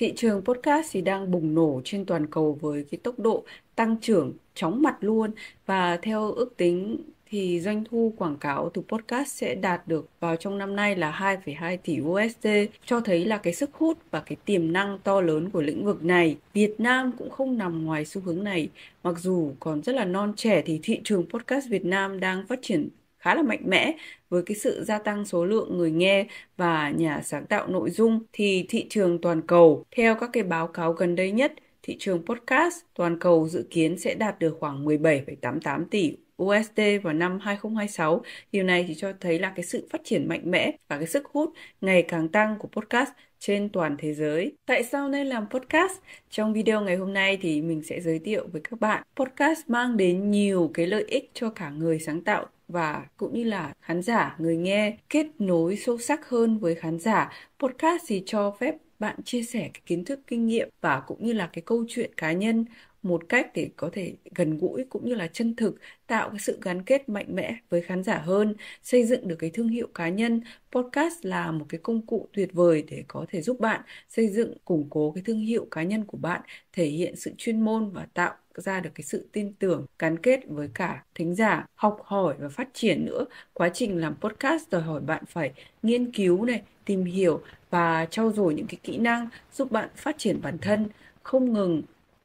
thị trường podcast thì đang bùng nổ trên toàn cầu với cái tốc độ tăng trưởng chóng mặt luôn và theo ước tính thì doanh thu quảng cáo từ podcast sẽ đạt được vào trong năm nay là 2,2 tỷ USD, cho thấy là cái sức hút và cái tiềm năng to lớn của lĩnh vực này. Việt Nam cũng không nằm ngoài xu hướng này, mặc dù còn rất là non trẻ thì thị trường podcast Việt Nam đang phát triển khá là mạnh mẽ với cái sự gia tăng số lượng người nghe và nhà sáng tạo nội dung thì thị trường toàn cầu theo các cái báo cáo gần đây nhất thị trường podcast toàn cầu dự kiến sẽ đạt được khoảng 17,88 tỷ USD vào năm 2026. Điều này thì cho thấy là cái sự phát triển mạnh mẽ và cái sức hút ngày càng tăng của podcast trên toàn thế giới. Tại sao nên làm podcast? Trong video ngày hôm nay thì mình sẽ giới thiệu với các bạn podcast mang đến nhiều cái lợi ích cho cả người sáng tạo và cũng như là khán giả người nghe kết nối sâu sắc hơn với khán giả podcast thì cho phép bạn chia sẻ cái kiến thức kinh nghiệm và cũng như là cái câu chuyện cá nhân một cách để có thể gần gũi cũng như là chân thực tạo cái sự gắn kết mạnh mẽ với khán giả hơn xây dựng được cái thương hiệu cá nhân podcast là một cái công cụ tuyệt vời để có thể giúp bạn xây dựng củng cố cái thương hiệu cá nhân của bạn thể hiện sự chuyên môn và tạo ra được cái sự tin tưởng gắn kết với cả thính giả học hỏi và phát triển nữa quá trình làm podcast đòi hỏi bạn phải nghiên cứu này tìm hiểu và trau dồi những cái kỹ năng giúp bạn phát triển bản thân không ngừng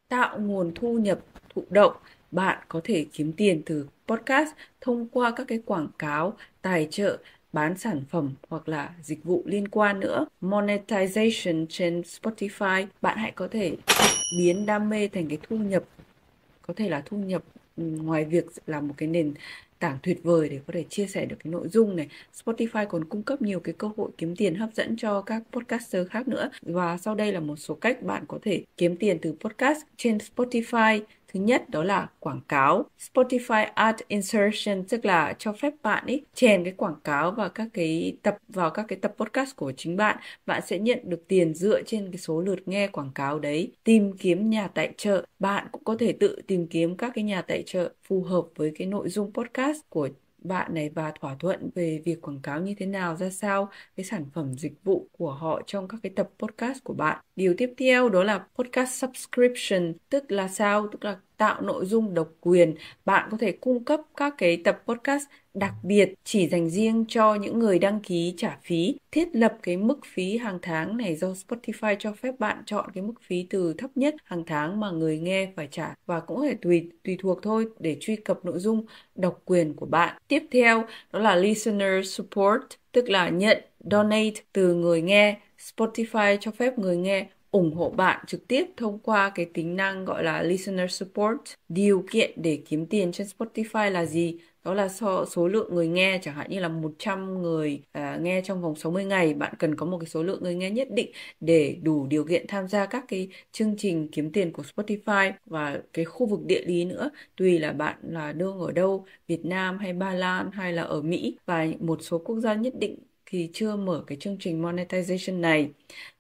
tạo nguồn thu nhập thụ động bạn có thể kiếm tiền từ podcast thông qua các cái quảng cáo tài trợ bán sản phẩm hoặc là dịch vụ liên quan nữa monetization trên spotify bạn hãy có thể biến đam mê thành cái thu nhập có thể là thu nhập ừ, ngoài việc là một cái nền tảng tuyệt vời để có thể chia sẻ được cái nội dung này. Spotify còn cung cấp nhiều cái cơ hội kiếm tiền hấp dẫn cho các podcaster khác nữa. Và sau đây là một số cách bạn có thể kiếm tiền từ podcast trên Spotify Thứ nhất đó là quảng cáo. Spotify Ad Insertion tức là cho phép bạn ấy chèn cái quảng cáo vào các cái tập vào các cái tập podcast của chính bạn. Bạn sẽ nhận được tiền dựa trên cái số lượt nghe quảng cáo đấy. Tìm kiếm nhà tài trợ, bạn cũng có thể tự tìm kiếm các cái nhà tài trợ phù hợp với cái nội dung podcast của bạn này và thỏa thuận về việc quảng cáo như thế nào ra sao cái sản phẩm dịch vụ của họ trong các cái tập podcast của bạn. Điều tiếp theo đó là podcast subscription, tức là sao? Tức là tạo nội dung độc quyền bạn có thể cung cấp các cái tập podcast đặc biệt chỉ dành riêng cho những người đăng ký trả phí thiết lập cái mức phí hàng tháng này do Spotify cho phép bạn chọn cái mức phí từ thấp nhất hàng tháng mà người nghe phải trả và cũng có thể tùy tùy thuộc thôi để truy cập nội dung độc quyền của bạn tiếp theo đó là listener support tức là nhận donate từ người nghe Spotify cho phép người nghe ủng hộ bạn trực tiếp thông qua cái tính năng gọi là listener support. Điều kiện để kiếm tiền trên Spotify là gì? Đó là so, số lượng người nghe chẳng hạn như là 100 người à, nghe trong vòng 60 ngày bạn cần có một cái số lượng người nghe nhất định để đủ điều kiện tham gia các cái chương trình kiếm tiền của Spotify và cái khu vực địa lý nữa tùy là bạn là đương ở đâu Việt Nam hay Ba Lan hay là ở Mỹ và một số quốc gia nhất định thì chưa mở cái chương trình monetization này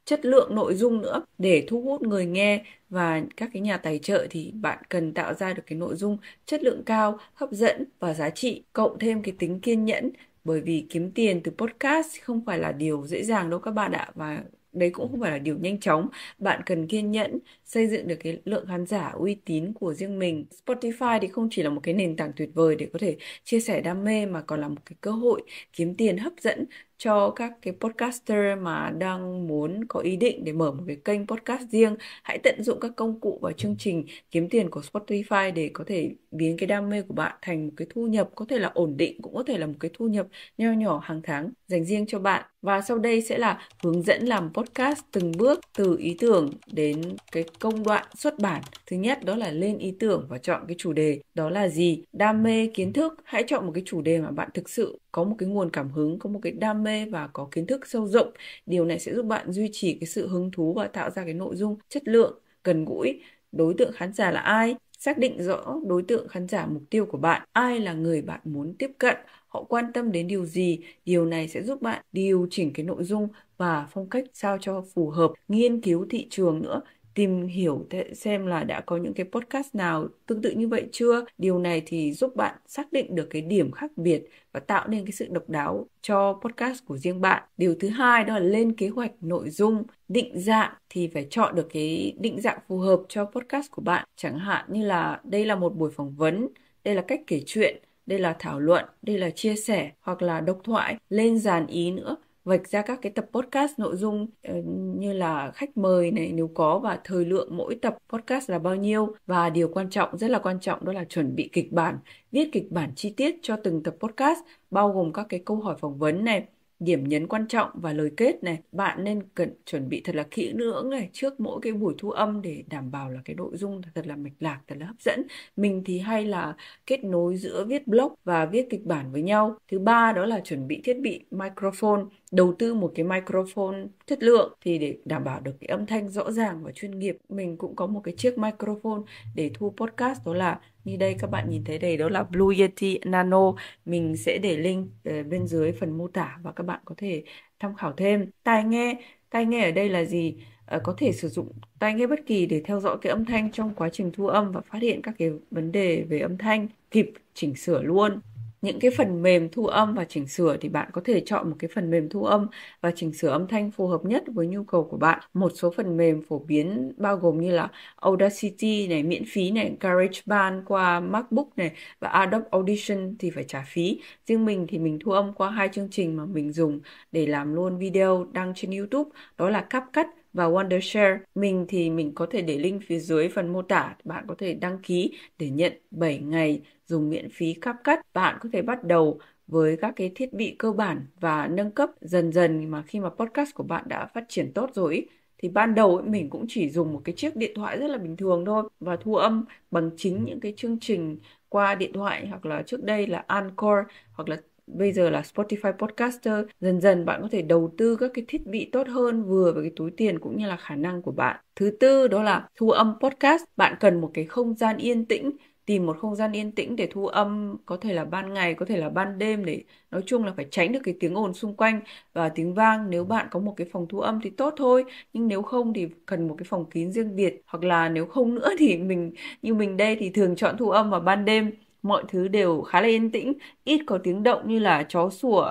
chất lượng nội dung nữa để thu hút người nghe và các cái nhà tài trợ thì bạn cần tạo ra được cái nội dung chất lượng cao, hấp dẫn và giá trị, cộng thêm cái tính kiên nhẫn bởi vì kiếm tiền từ podcast không phải là điều dễ dàng đâu các bạn ạ và đấy cũng không phải là điều nhanh chóng bạn cần kiên nhẫn xây dựng được cái lượng khán giả uy tín của riêng mình. Spotify thì không chỉ là một cái nền tảng tuyệt vời để có thể chia sẻ đam mê mà còn là một cái cơ hội kiếm tiền hấp dẫn cho các cái podcaster mà đang muốn có ý định để mở một cái kênh podcast riêng hãy tận dụng các công cụ và chương trình kiếm tiền của Spotify để có thể biến cái đam mê của bạn thành một cái thu nhập có thể là ổn định cũng có thể là một cái thu nhập nho nhỏ hàng tháng dành riêng cho bạn và sau đây sẽ là hướng dẫn làm podcast từng bước từ ý tưởng đến cái công đoạn xuất bản. Thứ nhất đó là lên ý tưởng và chọn cái chủ đề đó là gì, đam mê kiến thức, hãy chọn một cái chủ đề mà bạn thực sự có một cái nguồn cảm hứng, có một cái đam mê và có kiến thức sâu rộng. Điều này sẽ giúp bạn duy trì cái sự hứng thú và tạo ra cái nội dung chất lượng, gần gũi, đối tượng khán giả là ai, xác định rõ đối tượng khán giả mục tiêu của bạn, ai là người bạn muốn tiếp cận, họ quan tâm đến điều gì, điều này sẽ giúp bạn điều chỉnh cái nội dung và phong cách sao cho phù hợp, nghiên cứu thị trường nữa tìm hiểu xem là đã có những cái podcast nào tương tự như vậy chưa. Điều này thì giúp bạn xác định được cái điểm khác biệt và tạo nên cái sự độc đáo cho podcast của riêng bạn. Điều thứ hai đó là lên kế hoạch nội dung, định dạng thì phải chọn được cái định dạng phù hợp cho podcast của bạn. Chẳng hạn như là đây là một buổi phỏng vấn, đây là cách kể chuyện, đây là thảo luận, đây là chia sẻ hoặc là độc thoại, lên dàn ý nữa vạch ra các cái tập podcast nội dung ờ, như là khách mời này nếu có và thời lượng mỗi tập podcast là bao nhiêu và điều quan trọng rất là quan trọng đó là chuẩn bị kịch bản viết kịch bản chi tiết cho từng tập podcast bao gồm các cái câu hỏi phỏng vấn này điểm nhấn quan trọng và lời kết này bạn nên cần chuẩn bị thật là kỹ lưỡng này trước mỗi cái buổi thu âm để đảm bảo là cái nội dung thật là mạch lạc thật là hấp dẫn mình thì hay là kết nối giữa viết blog và viết kịch bản với nhau thứ ba đó là chuẩn bị thiết bị microphone đầu tư một cái microphone chất lượng thì để đảm bảo được cái âm thanh rõ ràng và chuyên nghiệp mình cũng có một cái chiếc microphone để thu podcast đó là như đây các bạn nhìn thấy đây đó là Blue Yeti Nano mình sẽ để link bên dưới phần mô tả và các bạn có thể tham khảo thêm tai nghe tai nghe ở đây là gì ờ, có thể sử dụng tai nghe bất kỳ để theo dõi cái âm thanh trong quá trình thu âm và phát hiện các cái vấn đề về âm thanh kịp chỉnh sửa luôn những cái phần mềm thu âm và chỉnh sửa thì bạn có thể chọn một cái phần mềm thu âm và chỉnh sửa âm thanh phù hợp nhất với nhu cầu của bạn. Một số phần mềm phổ biến bao gồm như là Audacity này miễn phí này, GarageBand qua MacBook này và Adobe Audition thì phải trả phí. Riêng mình thì mình thu âm qua hai chương trình mà mình dùng để làm luôn video đăng trên YouTube đó là CapCut và Wondershare. Mình thì mình có thể để link phía dưới phần mô tả, bạn có thể đăng ký để nhận 7 ngày dùng miễn phí khắp cắt. Bạn có thể bắt đầu với các cái thiết bị cơ bản và nâng cấp dần dần mà khi mà podcast của bạn đã phát triển tốt rồi thì ban đầu ấy, mình cũng chỉ dùng một cái chiếc điện thoại rất là bình thường thôi và thu âm bằng chính những cái chương trình qua điện thoại hoặc là trước đây là Anchor hoặc là bây giờ là Spotify Podcaster dần dần bạn có thể đầu tư các cái thiết bị tốt hơn vừa với cái túi tiền cũng như là khả năng của bạn thứ tư đó là thu âm podcast bạn cần một cái không gian yên tĩnh tìm một không gian yên tĩnh để thu âm có thể là ban ngày có thể là ban đêm để nói chung là phải tránh được cái tiếng ồn xung quanh và tiếng vang nếu ừ. bạn có một cái phòng thu âm thì tốt thôi nhưng nếu không thì cần một cái phòng kín riêng biệt hoặc là nếu không nữa thì mình như mình đây thì thường chọn thu âm vào ban đêm mọi thứ đều khá là yên tĩnh, ít có tiếng động như là chó sủa,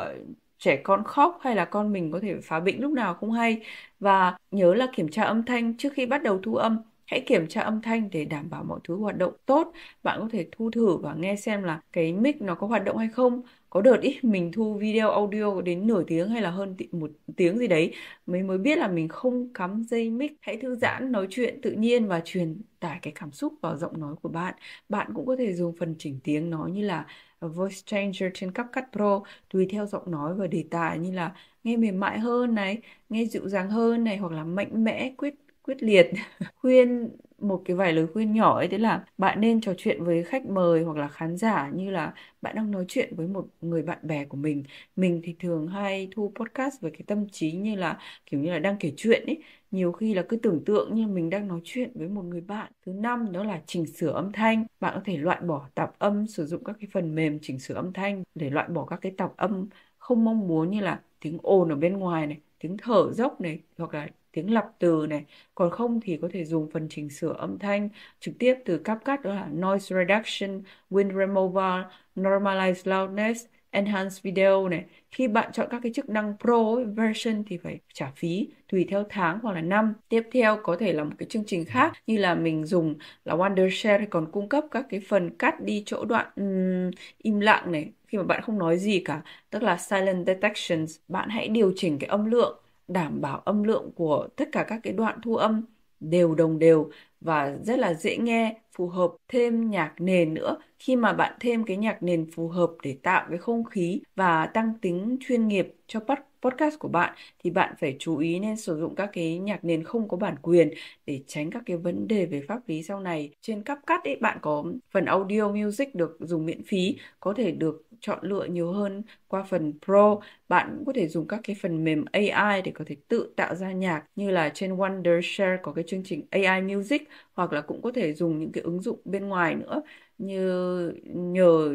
trẻ con khóc hay là con mình có thể phá bĩnh lúc nào không hay và nhớ là kiểm tra âm thanh trước khi bắt đầu thu âm hãy kiểm tra âm thanh để đảm bảo mọi thứ hoạt động tốt bạn có thể thu thử và nghe xem là cái mic nó có hoạt động hay không có đợt ít mình thu video audio đến nửa tiếng hay là hơn một tiếng gì đấy mới mới biết là mình không cắm dây mic hãy thư giãn nói chuyện tự nhiên và truyền tải cái cảm xúc vào giọng nói của bạn bạn cũng có thể dùng phần chỉnh tiếng nói như là voice changer trên CapCut Pro tùy theo giọng nói và đề tài như là nghe mềm mại hơn này nghe dịu dàng hơn này hoặc là mạnh mẽ quyết quyết liệt khuyên một cái vài lời khuyên nhỏ ấy thế là bạn nên trò chuyện với khách mời hoặc là khán giả như là bạn đang nói chuyện với một người bạn bè của mình mình thì thường hay thu podcast với cái tâm trí như là kiểu như là đang kể chuyện ấy nhiều khi là cứ tưởng tượng như mình đang nói chuyện với một người bạn thứ năm đó là chỉnh sửa âm thanh bạn có thể loại bỏ tạp âm sử dụng các cái phần mềm chỉnh sửa âm thanh để loại bỏ các cái tạp âm không mong muốn như là tiếng ồn ở bên ngoài này tiếng thở dốc này hoặc là tiếng lập từ này còn không thì có thể dùng phần chỉnh sửa âm thanh trực tiếp từ CapCut đó là Noise Reduction, Wind Removal, Normalize Loudness, Enhance Video này khi bạn chọn các cái chức năng Pro version thì phải trả phí tùy theo tháng hoặc là năm. Tiếp theo có thể là một cái chương trình khác như là mình dùng là Wondershare thì còn cung cấp các cái phần cắt đi chỗ đoạn um, im lặng này khi mà bạn không nói gì cả, tức là silent detections, bạn hãy điều chỉnh cái âm lượng đảm bảo âm lượng của tất cả các cái đoạn thu âm đều đồng đều và rất là dễ nghe phù hợp thêm nhạc nền nữa khi mà bạn thêm cái nhạc nền phù hợp để tạo cái không khí và tăng tính chuyên nghiệp cho podcast của bạn thì bạn phải chú ý nên sử dụng các cái nhạc nền không có bản quyền để tránh các cái vấn đề về pháp lý sau này trên CapCut ấy bạn có phần audio music được dùng miễn phí có thể được chọn lựa nhiều hơn qua phần Pro bạn cũng có thể dùng các cái phần mềm AI để có thể tự tạo ra nhạc như là trên Wondershare có cái chương trình AI Music hoặc là cũng có thể dùng những cái ứng dụng bên ngoài nữa như nhờ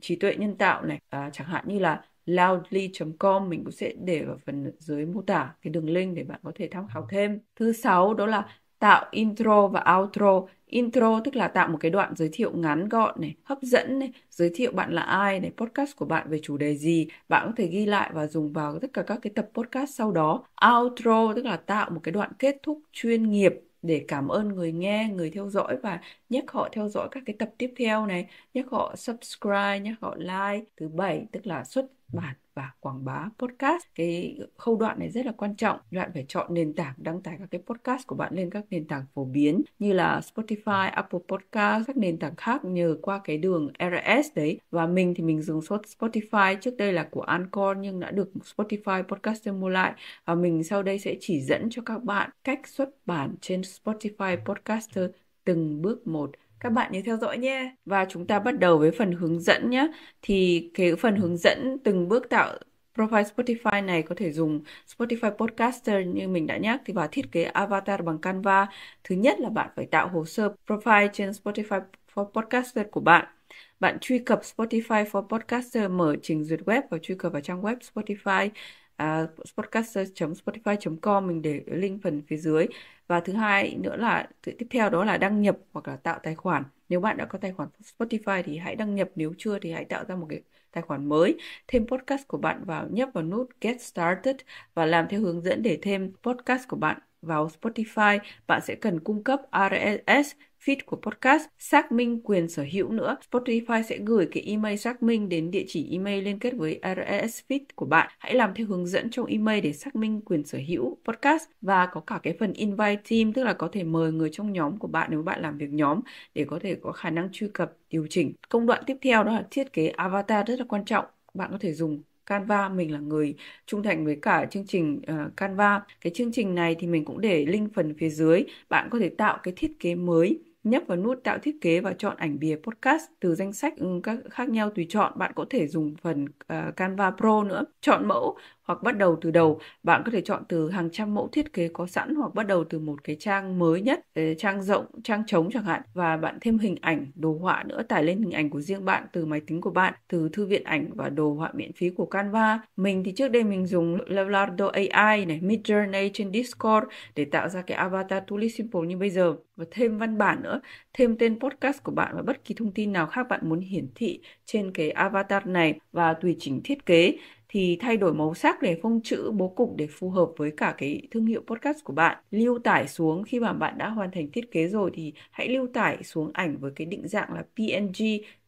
trí tuệ nhân tạo này à, chẳng hạn như là loudly.com mình cũng sẽ để vào phần dưới mô tả cái đường link để bạn có thể tham khảo thêm. Thứ sáu đó là tạo intro và outro. Intro tức là tạo một cái đoạn giới thiệu ngắn gọn này, hấp dẫn này, giới thiệu bạn là ai này, podcast của bạn về chủ đề gì. Bạn có thể ghi lại và dùng vào tất cả các cái tập podcast sau đó. Outro tức là tạo một cái đoạn kết thúc chuyên nghiệp để cảm ơn người nghe, người theo dõi và nhắc họ theo dõi các cái tập tiếp theo này, nhắc họ subscribe, nhắc họ like. Thứ bảy tức là xuất bản và quảng bá podcast. Cái khâu đoạn này rất là quan trọng. Bạn phải chọn nền tảng đăng tải các cái podcast của bạn lên các nền tảng phổ biến như là Spotify, Apple Podcast, các nền tảng khác nhờ qua cái đường RS đấy. Và mình thì mình dùng Spotify trước đây là của Anchor nhưng đã được Spotify Podcaster mua lại và mình sau đây sẽ chỉ dẫn cho các bạn cách xuất bản trên Spotify Podcaster từng bước một các bạn nhớ theo dõi nhé. Và chúng ta bắt đầu với phần hướng dẫn nhé. Thì cái phần hướng dẫn từng bước tạo profile Spotify này có thể dùng Spotify Podcaster như mình đã nhắc thì vào thiết kế avatar bằng Canva. Thứ nhất là bạn phải tạo hồ sơ profile trên Spotify for Podcaster của bạn. Bạn truy cập Spotify for Podcaster mở trình duyệt web và truy cập vào trang web Spotify à, podcast.spotify.com mình để link phần phía dưới và thứ hai nữa là tiếp theo đó là đăng nhập hoặc là tạo tài khoản nếu bạn đã có tài khoản Spotify thì hãy đăng nhập nếu chưa thì hãy tạo ra một cái tài khoản mới thêm podcast của bạn vào nhấp vào nút get started và làm theo hướng dẫn để thêm podcast của bạn vào Spotify bạn sẽ cần cung cấp RSS feed của podcast, xác minh quyền sở hữu nữa. Spotify sẽ gửi cái email xác minh đến địa chỉ email liên kết với RSS feed của bạn. Hãy làm theo hướng dẫn trong email để xác minh quyền sở hữu podcast và có cả cái phần invite team tức là có thể mời người trong nhóm của bạn nếu bạn làm việc nhóm để có thể có khả năng truy cập điều chỉnh. Công đoạn tiếp theo đó là thiết kế avatar rất là quan trọng. Bạn có thể dùng Canva mình là người trung thành với cả chương trình uh, Canva. Cái chương trình này thì mình cũng để link phần phía dưới, bạn có thể tạo cái thiết kế mới nhấp vào nút tạo thiết kế và chọn ảnh bìa podcast từ danh sách ừ, các khác nhau tùy chọn. Bạn có thể dùng phần uh, Canva Pro nữa. Chọn mẫu hoặc bắt đầu từ đầu. Bạn có thể chọn từ hàng trăm mẫu thiết kế có sẵn hoặc bắt đầu từ một cái trang mới nhất, ờ, trang rộng, trang trống chẳng hạn và bạn thêm hình ảnh, đồ họa nữa tải lên hình ảnh của riêng bạn từ máy tính của bạn, từ thư viện ảnh và đồ họa miễn phí của Canva. Mình thì trước đây mình dùng Leonardo AI này, Midjourney trên Discord để tạo ra cái avatar Toolie Simple như bây giờ và thêm văn bản nữa, thêm tên podcast của bạn và bất kỳ thông tin nào khác bạn muốn hiển thị trên cái avatar này và tùy chỉnh thiết kế thì thay đổi màu sắc để phông chữ bố cục để phù hợp với cả cái thương hiệu podcast của bạn lưu tải xuống khi mà bạn đã hoàn thành thiết kế rồi thì hãy lưu tải xuống ảnh với cái định dạng là png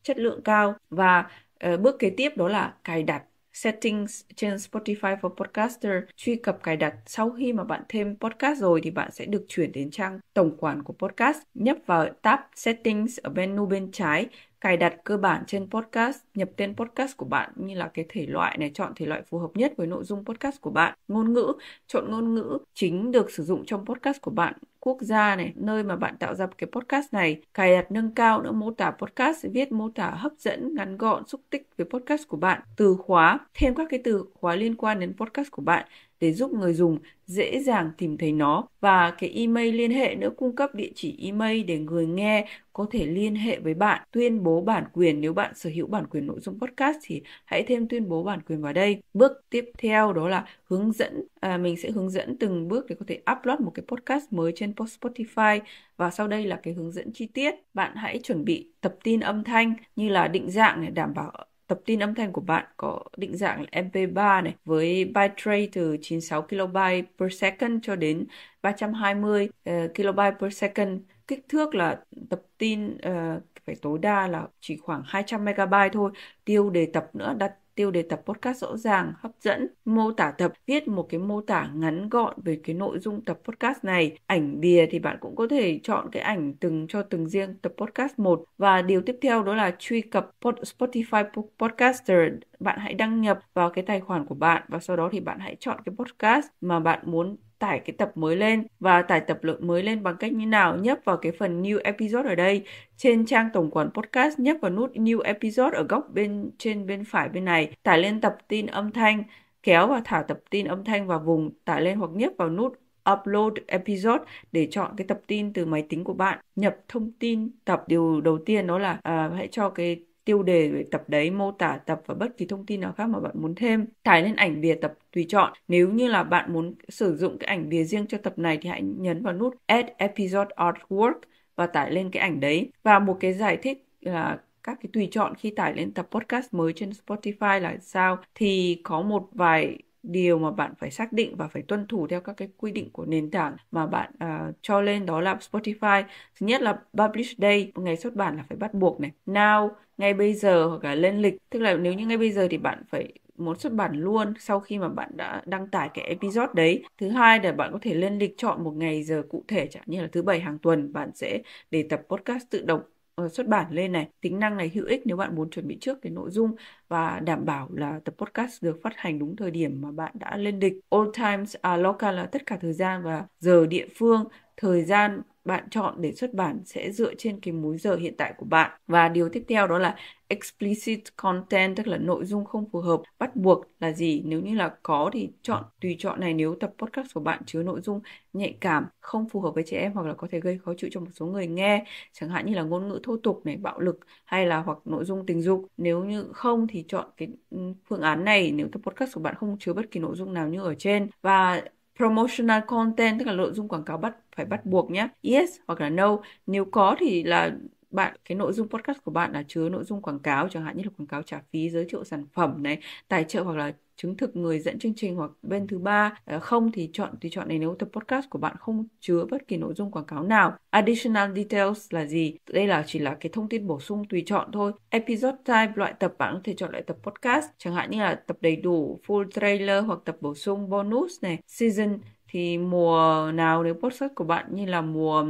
chất lượng cao và uh, bước kế tiếp đó là cài đặt settings trên Spotify for Podcaster truy cập cài đặt sau khi mà bạn thêm podcast rồi thì bạn sẽ được chuyển đến trang tổng quản của podcast nhấp vào tab settings ở menu bên trái cài đặt cơ bản trên podcast, nhập tên podcast của bạn như là cái thể loại này, chọn thể loại phù hợp nhất với nội dung podcast của bạn, ngôn ngữ, chọn ngôn ngữ chính được sử dụng trong podcast của bạn, quốc gia này, nơi mà bạn tạo ra cái podcast này, cài đặt nâng cao nữa mô tả podcast, viết mô tả hấp dẫn, ngắn gọn, xúc tích về podcast của bạn, từ khóa, thêm các cái từ khóa liên quan đến podcast của bạn để giúp người dùng dễ dàng tìm thấy nó và cái email liên hệ nữa cung cấp địa chỉ email để người nghe có thể liên hệ với bạn tuyên bố bản quyền nếu bạn sở hữu bản quyền nội dung podcast thì hãy thêm tuyên bố bản quyền vào đây bước tiếp theo đó là hướng dẫn à, mình sẽ hướng dẫn từng bước để có thể upload một cái podcast mới trên Spotify và sau đây là cái hướng dẫn chi tiết bạn hãy chuẩn bị tập tin âm thanh như là định dạng để đảm bảo Tập tin âm thanh của bạn có định dạng là MP3 này với byte rate từ 96 kilobyte per second cho đến 320 uh, ờ, kilobyte per second. Kích thước là tập tin uh, phải tối đa là chỉ khoảng 200 megabyte thôi. Tiêu đề tập nữa đặt tiêu đề tập podcast rõ ràng, hấp dẫn, mô tả tập, viết một cái mô tả ngắn gọn về cái nội dung tập podcast này. Ảnh bìa thì bạn cũng có thể chọn cái ảnh từng cho từng riêng tập podcast một và điều tiếp theo đó là truy cập Spotify Podcaster bạn hãy đăng nhập vào cái tài khoản của bạn và sau đó thì bạn hãy chọn cái podcast mà bạn muốn tải cái tập mới lên và tải tập lượng mới lên bằng cách như nào nhấp vào cái phần new episode ở đây trên trang tổng quản podcast nhấp vào nút new episode ở góc bên trên bên phải bên này tải lên tập tin âm thanh kéo và thả tập tin âm thanh vào vùng tải lên hoặc nhấp vào nút upload episode để chọn cái tập tin từ máy tính của bạn nhập thông tin tập điều đầu tiên đó là à, hãy cho cái tiêu đề về tập đấy, mô tả tập và bất kỳ thông tin nào khác mà bạn muốn thêm. Tải lên ảnh bìa tập tùy chọn. Nếu như là bạn muốn sử dụng cái ảnh bìa riêng cho tập này thì hãy nhấn vào nút Add Episode Artwork và tải lên cái ảnh đấy. Và một cái giải thích là các cái tùy chọn khi tải lên tập podcast mới trên Spotify là sao thì có một vài điều mà bạn phải xác định và phải tuân thủ theo các cái quy định của nền tảng mà bạn uh, cho lên đó là Spotify thứ nhất là publish day ngày xuất bản là phải bắt buộc này now ngay bây giờ hoặc là lên lịch tức là nếu như ngay bây giờ thì bạn phải muốn xuất bản luôn sau khi mà bạn đã đăng tải cái episode đấy. Thứ hai là bạn có thể lên lịch chọn một ngày giờ cụ thể chẳng như là thứ bảy hàng tuần bạn sẽ để tập podcast tự động Ờ, xuất bản lên này tính năng này hữu ích nếu bạn muốn chuẩn bị trước cái nội dung và đảm bảo là tập podcast được phát hành đúng thời điểm mà bạn đã lên lịch all times are local là tất cả thời gian và giờ địa phương thời gian bạn chọn để xuất bản sẽ dựa trên cái múi giờ hiện tại của bạn. Và điều tiếp theo đó là explicit content tức là nội dung không phù hợp bắt buộc là gì nếu như là có thì chọn tùy chọn này nếu tập podcast của bạn chứa nội dung nhạy cảm không phù hợp với trẻ em hoặc là có thể gây khó chịu cho một số người nghe chẳng hạn như là ngôn ngữ thô tục này bạo lực hay là hoặc nội dung tình dục nếu như không thì chọn cái ừ, phương án này nếu tập podcast của bạn không chứa bất kỳ nội dung nào như ở trên và promotional content tức là nội dung quảng cáo bắt phải bắt buộc nhé yes hoặc là no nếu có thì là bạn cái nội dung podcast của bạn là chứa nội dung quảng cáo chẳng hạn như là quảng cáo trả phí giới thiệu sản phẩm này tài trợ hoặc là chứng thực người dẫn chương trình hoặc ừ. bên thứ ba ờ, không thì chọn tùy chọn này nếu tập podcast của bạn không chứa bất kỳ nội dung quảng cáo nào additional details là gì đây là chỉ là cái thông tin bổ sung tùy chọn thôi episode type loại tập bạn có thể chọn loại tập podcast chẳng hạn như là tập đầy đủ full trailer hoặc tập bổ sung bonus này season thì mùa nào nếu podcast của bạn như là mùa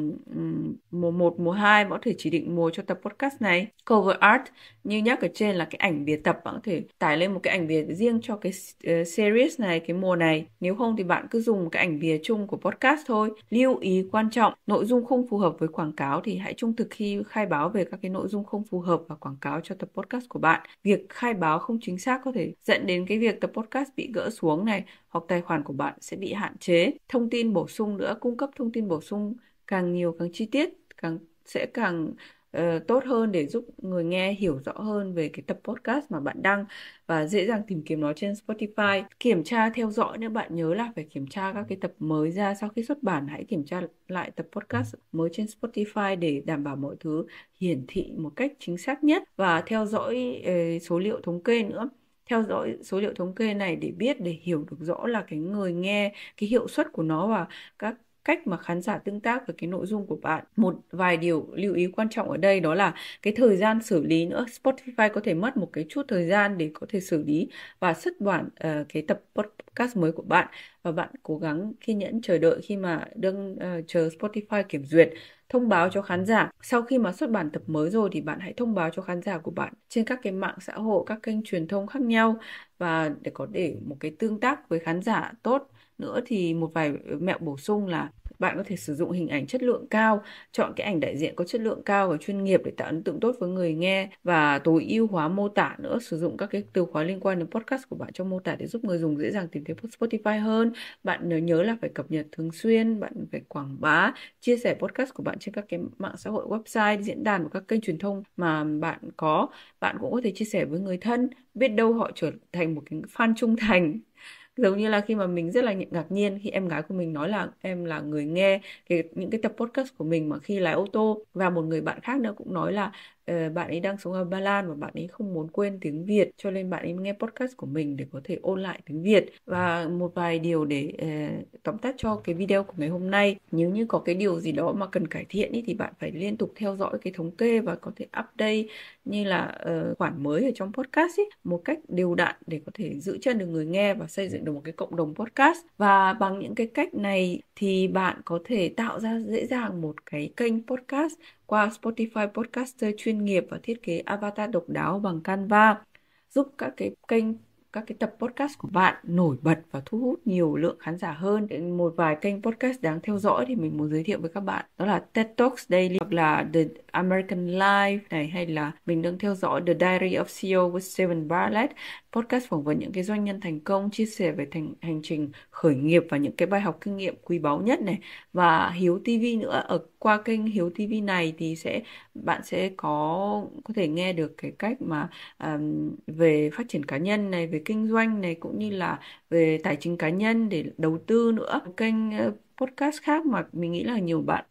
mùa 1, mùa 2 bạn có thể chỉ định mùa cho tập podcast này. Cover art như nhắc ở trên là cái ảnh bìa tập bạn có thể tải lên một cái ảnh bìa riêng cho cái ờ, series này, cái mùa này. Nếu không thì bạn cứ dùng cái ảnh bìa chung của podcast thôi. Lưu ý quan trọng, nội dung không phù hợp với quảng cáo thì hãy trung thực khi khai báo về các cái nội dung không phù hợp và quảng cáo cho tập podcast của bạn. Việc khai báo không chính xác có thể dẫn đến cái việc tập podcast bị gỡ xuống này hoặc tài khoản của bạn sẽ bị hạn chế thông tin bổ sung nữa cung cấp thông tin bổ sung càng nhiều càng chi tiết càng sẽ càng uh, tốt hơn để giúp người nghe hiểu rõ hơn về cái tập podcast mà bạn đăng và dễ dàng tìm kiếm nó trên Spotify. Kiểm tra theo dõi nếu bạn nhớ là phải kiểm tra các cái tập mới ra sau khi xuất bản hãy kiểm tra lại tập podcast mới trên Spotify để đảm bảo mọi thứ hiển thị một cách chính xác nhất và theo dõi uh, số liệu thống kê nữa theo dõi số liệu thống kê này để biết để hiểu được rõ là cái người nghe cái hiệu suất của nó và các cách mà khán giả tương tác với cái nội dung của bạn. Một vài điều lưu ý quan trọng ở đây đó là cái thời gian xử lý nữa. Spotify có thể mất một cái chút thời gian để có thể xử lý và xuất bản uh, cái tập podcast mới của bạn và bạn cố gắng kiên nhẫn chờ đợi khi mà đang uh, ờ, chờ Spotify kiểm duyệt thông báo cho khán giả sau khi mà xuất bản tập mới rồi thì bạn hãy thông báo cho khán giả của bạn trên các cái mạng xã hội các kênh truyền thông khác nhau và để có để một cái tương tác với khán giả tốt nữa thì một vài ờ, mẹo bổ sung là bạn có thể sử dụng hình ảnh chất lượng cao chọn cái ảnh đại diện có chất lượng cao và chuyên nghiệp để tạo ấn tượng tốt với người nghe và tối ưu hóa mô tả nữa sử dụng các cái từ khóa liên quan đến podcast của bạn trong mô tả để giúp người dùng dễ dàng tìm thấy Spotify hơn bạn nhớ là phải cập nhật thường xuyên bạn phải quảng bá chia sẻ podcast của bạn trên các cái mạng xã hội website diễn đàn và các kênh truyền thông mà bạn có bạn cũng có thể chia sẻ với người thân biết đâu họ trở thành một cái fan trung thành giống như là khi mà mình rất là ngạc nhiên khi em gái của mình nói là em là người nghe cái, những cái tập podcast của mình mà khi lái ô tô và một người bạn khác nữa cũng nói là Ờ, bạn ấy đang sống ở Ba Lan và bạn ấy không muốn quên tiếng Việt cho nên bạn ấy nghe podcast của mình để có thể ôn lại tiếng Việt ừ. và một vài điều để uh, tóm tắt cho cái video của ngày hôm nay nếu như có cái điều gì đó mà cần cải thiện ý, thì bạn phải liên tục theo dõi cái thống kê và có thể update như là uh, khoản mới ở trong podcast ý, một cách đều đặn để có thể giữ chân được người nghe và xây ừ. dựng được một cái cộng đồng podcast và bằng những cái cách này thì bạn có thể tạo ra dễ dàng một cái kênh podcast qua Spotify Podcaster chuyên nghiệp và thiết kế avatar độc đáo bằng Canva giúp các cái kênh các cái tập podcast của bạn nổi bật và thu hút nhiều lượng khán giả hơn. Một vài kênh podcast đáng theo dõi thì mình muốn giới thiệu với các bạn đó là TED Talks Daily hoặc là The American Life này hay là mình đang theo dõi The Diary of CEO with Steven Bartlett, podcast phỏng vấn những cái doanh nhân thành công chia sẻ về thành hành trình khởi nghiệp và những cái bài học kinh nghiệm quý báu nhất này và Hiếu TV nữa ở qua kênh Hiếu TV này thì sẽ bạn sẽ có có thể nghe được cái cách mà um, về phát triển cá nhân này, về kinh doanh này cũng như là về tài chính cá nhân để đầu tư nữa. Kênh uh, podcast khác mà mình nghĩ là nhiều bạn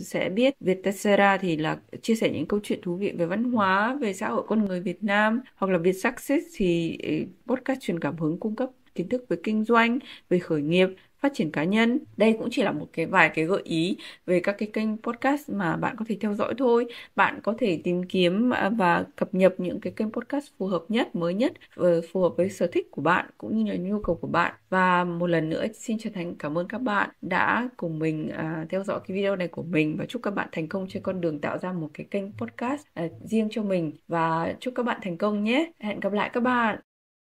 sẽ biết Vietcetera thì là chia sẻ những câu chuyện thú vị về văn hóa, về xã hội con người Việt Nam hoặc là Việt Success thì ừ, podcast truyền cảm hứng cung cấp kiến thức về kinh doanh, về khởi nghiệp phát triển cá nhân. Đây cũng chỉ là một cái vài cái gợi ý về các cái kênh podcast mà bạn có thể theo dõi thôi. Bạn có thể tìm kiếm à, và cập nhật những cái kênh podcast phù hợp nhất, mới nhất, ờ, phù hợp với sở thích của bạn cũng như là nhu cầu của bạn. Và một lần nữa xin chân thành cảm ơn các bạn đã cùng mình à, theo dõi cái video này của mình và chúc các bạn thành công trên con đường tạo ra một cái kênh podcast à, riêng cho mình và chúc các bạn thành công nhé. Hẹn gặp lại các bạn.